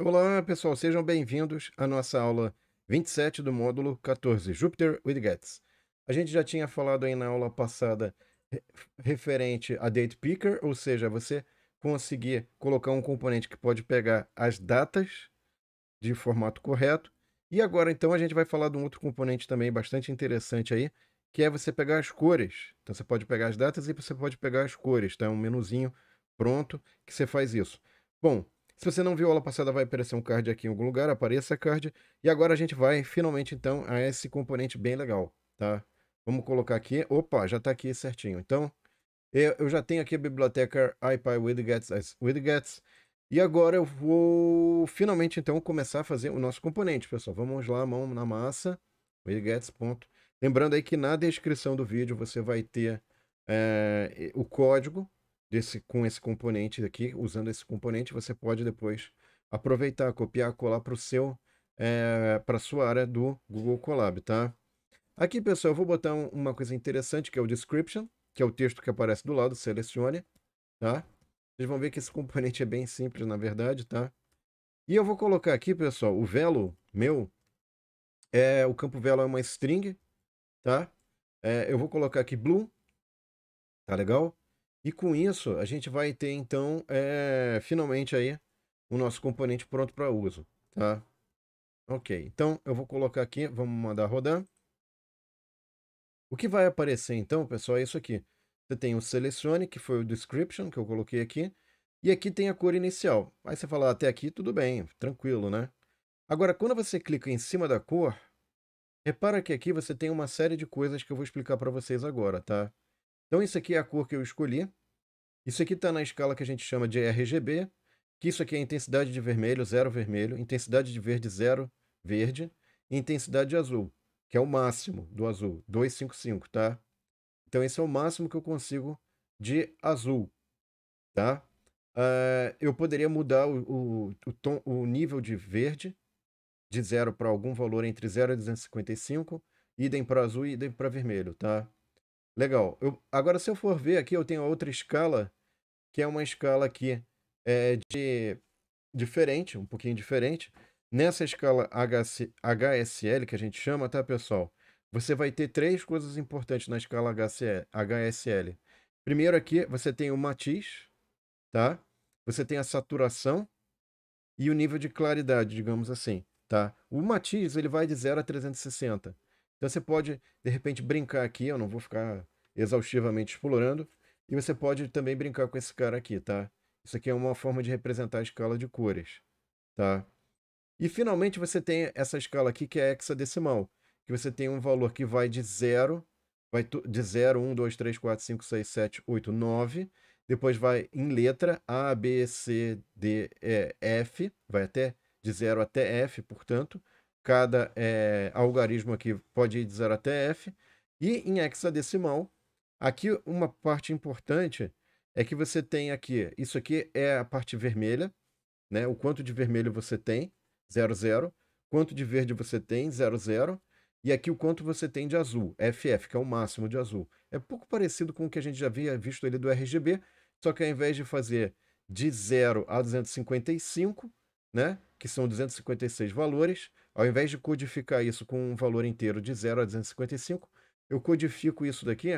Olá, pessoal, sejam bem-vindos à nossa aula 27 do módulo 14, Jupiter with Gets. A gente já tinha falado aí na aula passada referente a date picker, ou seja, você conseguir colocar um componente que pode pegar as datas de formato correto. E agora, então, a gente vai falar de um outro componente também bastante interessante aí, que é você pegar as cores. Então, você pode pegar as datas e você pode pegar as cores. Tá? É um menuzinho pronto que você faz isso. Bom, se você não viu a aula passada, vai aparecer um card aqui em algum lugar, apareça card. E agora a gente vai finalmente então a esse componente bem legal, tá? Vamos colocar aqui. Opa, já está aqui certinho. Então, eu já tenho aqui a biblioteca IPy Widgets, as Widgets. E agora eu vou finalmente então começar a fazer o nosso componente, pessoal. Vamos lá, mão na massa. Widgets. Lembrando aí que na descrição do vídeo você vai ter é, o código desse, com esse componente aqui, usando esse componente, você pode depois aproveitar, copiar, colar para o seu, é, para sua área do Google Colab, tá? Aqui, pessoal, eu vou botar uma coisa interessante, que é o description, que é o texto que aparece do lado, selecione, tá? Vocês vão ver que esse componente é bem simples, na verdade, tá? E eu vou colocar aqui, pessoal, o velo meu, é, o campo velo é uma string, tá? É, eu vou colocar aqui blue, tá legal? E com isso, a gente vai ter então, é, finalmente aí, o nosso componente pronto para uso, tá? Ok, então eu vou colocar aqui, vamos mandar rodar. O que vai aparecer então, pessoal, é isso aqui. Você tem o selecione, que foi o description que eu coloquei aqui, e aqui tem a cor inicial. Aí você fala, até aqui tudo bem, tranquilo, né? Agora, quando você clica em cima da cor, repara que aqui você tem uma série de coisas que eu vou explicar para vocês agora, tá? Então isso aqui é a cor que eu escolhi. Isso aqui está na escala que a gente chama de RGB, que isso aqui é intensidade de vermelho, zero vermelho, intensidade de verde, zero verde, e intensidade de azul, que é o máximo do azul, 255, tá? Então esse é o máximo que eu consigo de azul, tá? Uh, eu poderia mudar o, o, o, tom, o nível de verde de zero para algum valor entre 0 e 255, idem para azul e idem para vermelho, tá? Legal. Eu, agora, se eu for ver aqui, eu tenho outra escala, que é uma escala aqui é, de diferente, um pouquinho diferente. Nessa escala HC, HSL, que a gente chama, tá, pessoal? Você vai ter três coisas importantes na escala HSL. Primeiro aqui, você tem o matiz, tá? Você tem a saturação e o nível de claridade, digamos assim, tá? O matiz, ele vai de 0 a 360. Então você pode, de repente, brincar aqui, eu não vou ficar exaustivamente explorando, e você pode também brincar com esse cara aqui, tá? Isso aqui é uma forma de representar a escala de cores, tá? E finalmente você tem essa escala aqui que é hexadecimal, que você tem um valor que vai de 0, vai de 0, 1, 2, 3, 4, 5, 6, 7, 8, 9, depois vai em letra A, B, C, D, E, F, vai até de 0 até F, portanto, cada é, algarismo aqui pode ir de 0 até F. E em hexadecimal, aqui uma parte importante é que você tem aqui, isso aqui é a parte vermelha, né? O quanto de vermelho você tem, 0, 0. Quanto de verde você tem, 0, 0. E aqui o quanto você tem de azul, FF, que é o máximo de azul. É pouco parecido com o que a gente já havia visto ele do RGB, só que ao invés de fazer de 0 a 255, né, que são 256 valores, ao invés de codificar isso com um valor inteiro de 0 a 255, eu codifico isso daqui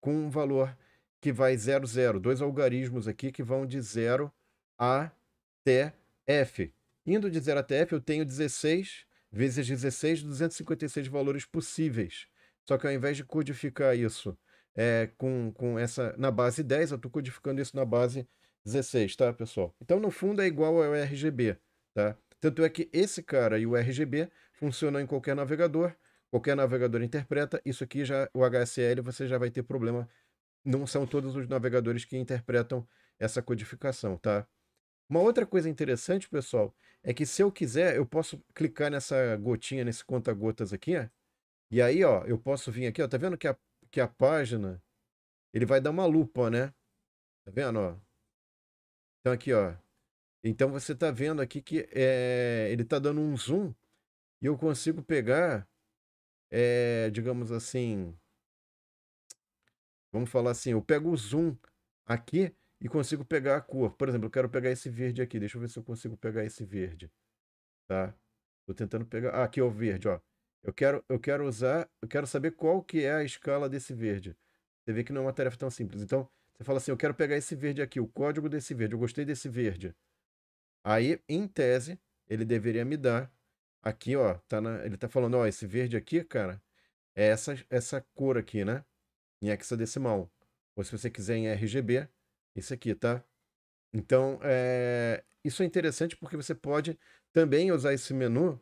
com um valor que vai 00, dois algarismos aqui que vão de 0 até f. Indo de 0 até f, eu tenho 16 vezes 16, 256 valores possíveis. Só que ao invés de codificar isso é, com, com essa na base 10, eu estou codificando isso na base 16, tá, pessoal? Então, no fundo, é igual ao RGB, tá? Tanto é que esse cara e o RGB funcionam em qualquer navegador, qualquer navegador interpreta. Isso aqui já o HSL você já vai ter problema. Não são todos os navegadores que interpretam essa codificação, tá? Uma outra coisa interessante, pessoal, é que se eu quiser, eu posso clicar nessa gotinha, nesse conta-gotas aqui, ó, e aí, ó, eu posso vir aqui, ó, tá vendo que a, que a página, ele vai dar uma lupa, né? Tá vendo, ó? Então aqui, ó, então você está vendo aqui que é, ele está dando um zoom e eu consigo pegar, é, digamos assim, vamos falar assim, eu pego o zoom aqui e consigo pegar a cor. Por exemplo, eu quero pegar esse verde aqui. Deixa eu ver se eu consigo pegar esse verde, tá? Tô tentando pegar. Ah, aqui é o verde, ó. Eu quero, eu quero usar, eu quero saber qual que é a escala desse verde. Você vê que não é uma tarefa tão simples. Então, você fala assim, eu quero pegar esse verde aqui, o código desse verde. Eu gostei desse verde. Aí, em tese, ele deveria me dar. Aqui, ó, tá na, ele tá falando, ó, esse verde aqui, cara, é essa, essa cor aqui, né? Em hexadecimal. Ou se você quiser em RGB, esse aqui, tá? Então, é... isso é interessante porque você pode também usar esse menu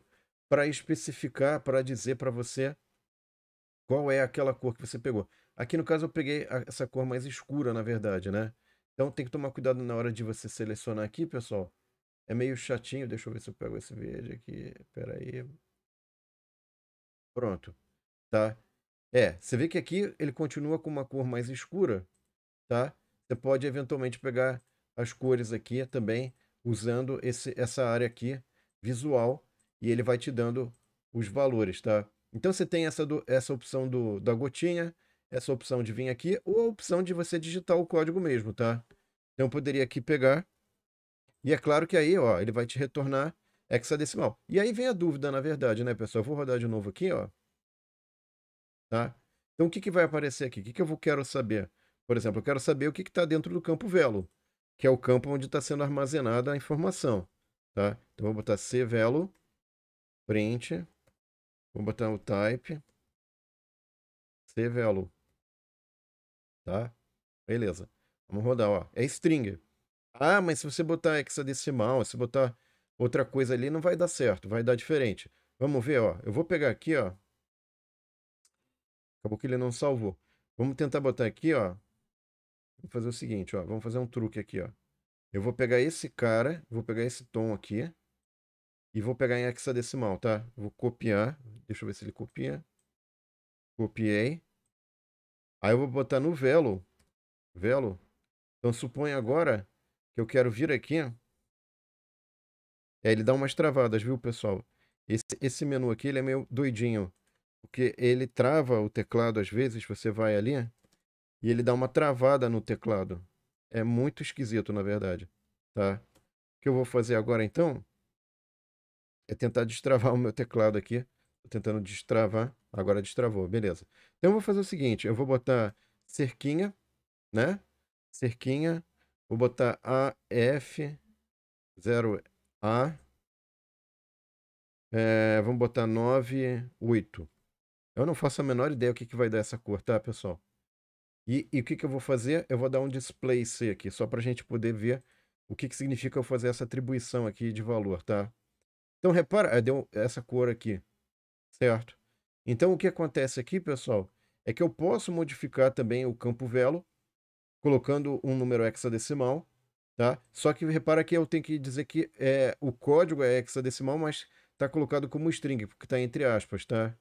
para especificar, para dizer para você qual é aquela cor que você pegou. Aqui, no caso, eu peguei essa cor mais escura, na verdade, né? Então, tem que tomar cuidado na hora de você selecionar aqui, pessoal é meio chatinho, deixa eu ver se eu pego esse verde aqui. Pera aí. Pronto, tá? É, você vê que aqui ele continua com uma cor mais escura, tá? Você pode eventualmente pegar as cores aqui também, usando esse, essa área aqui, visual, e ele vai te dando os valores, tá? Então você tem essa, do, essa opção do, da gotinha, essa opção de vir aqui, ou a opção de você digitar o código mesmo, tá? Então eu poderia aqui pegar e é claro que aí, ó, ele vai te retornar hexadecimal. E aí vem a dúvida, na verdade, né, pessoal? Eu vou rodar de novo aqui, ó. Tá? Então, o que, que vai aparecer aqui? O que, que eu vou, quero saber? Por exemplo, eu quero saber o que está dentro do campo velo, que é o campo onde está sendo armazenada a informação. Tá? Então, vou botar cvelo, print, vou botar o type, cvelo. Tá? Beleza. Vamos rodar, ó. É string. Ah, mas se você botar hexadecimal, se botar outra coisa ali, não vai dar certo, vai dar diferente. Vamos ver, ó. Eu vou pegar aqui, ó. Acabou que ele não salvou. Vamos tentar botar aqui, ó. Vamos fazer o seguinte, ó. Vamos fazer um truque aqui, ó. Eu vou pegar esse cara, vou pegar esse tom aqui. E vou pegar em hexadecimal, tá? Vou copiar. Deixa eu ver se ele copia. Copiei. Aí eu vou botar no velo. Velo. Então suponha agora que eu quero vir aqui. É, ele dá umas travadas, viu, pessoal? Esse, esse menu aqui ele é meio doidinho. Porque ele trava o teclado às vezes, você vai ali e ele dá uma travada no teclado. É muito esquisito, na verdade. Tá? O que eu vou fazer agora então é tentar destravar o meu teclado aqui. Tô tentando destravar. Agora destravou, beleza. Então eu vou fazer o seguinte, eu vou botar cerquinha, né? Cerquinha Vou botar AF0A. É, vamos botar 98. Eu não faço a menor ideia o que, que vai dar essa cor, tá, pessoal? E, e o que, que eu vou fazer? Eu vou dar um display C aqui, só para a gente poder ver o que, que significa eu fazer essa atribuição aqui de valor, tá? Então, repara, ah, deu essa cor aqui, certo? Então, o que acontece aqui, pessoal, é que eu posso modificar também o campo velo colocando um número hexadecimal, tá? Só que repara que eu tenho que dizer que é, o código é hexadecimal, mas está colocado como string, porque está entre aspas, tá?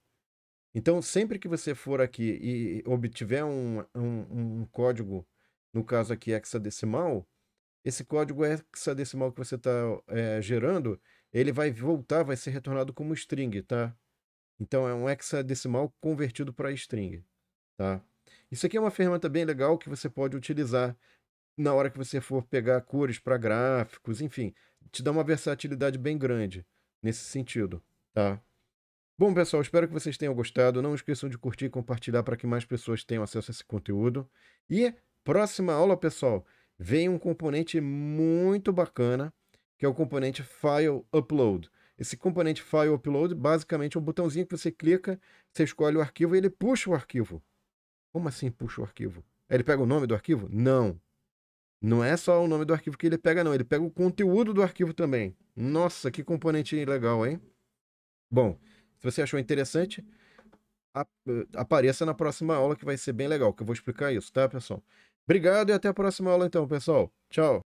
Então, sempre que você for aqui e obtiver um, um, um código, no caso aqui hexadecimal, esse código hexadecimal que você está é, gerando, ele vai voltar, vai ser retornado como string, tá? Então é um hexadecimal convertido para string, tá? Isso aqui é uma ferramenta bem legal que você pode utilizar na hora que você for pegar cores para gráficos, enfim, te dá uma versatilidade bem grande nesse sentido, tá? Bom, pessoal, espero que vocês tenham gostado. Não esqueçam de curtir e compartilhar para que mais pessoas tenham acesso a esse conteúdo. E próxima aula, pessoal, vem um componente muito bacana, que é o componente File Upload. Esse componente File Upload, basicamente, é um botãozinho que você clica, você escolhe o arquivo e ele puxa o arquivo como assim puxa o arquivo? Ele pega o nome do arquivo? Não. Não é só o nome do arquivo que ele pega, não. Ele pega o conteúdo do arquivo também. Nossa, que componente legal, hein? Bom, se você achou interessante, eh, apareça na próxima aula que vai ser bem legal, que eu vou explicar isso, tá, pessoal? Obrigado e até a próxima aula, então, pessoal. Tchau.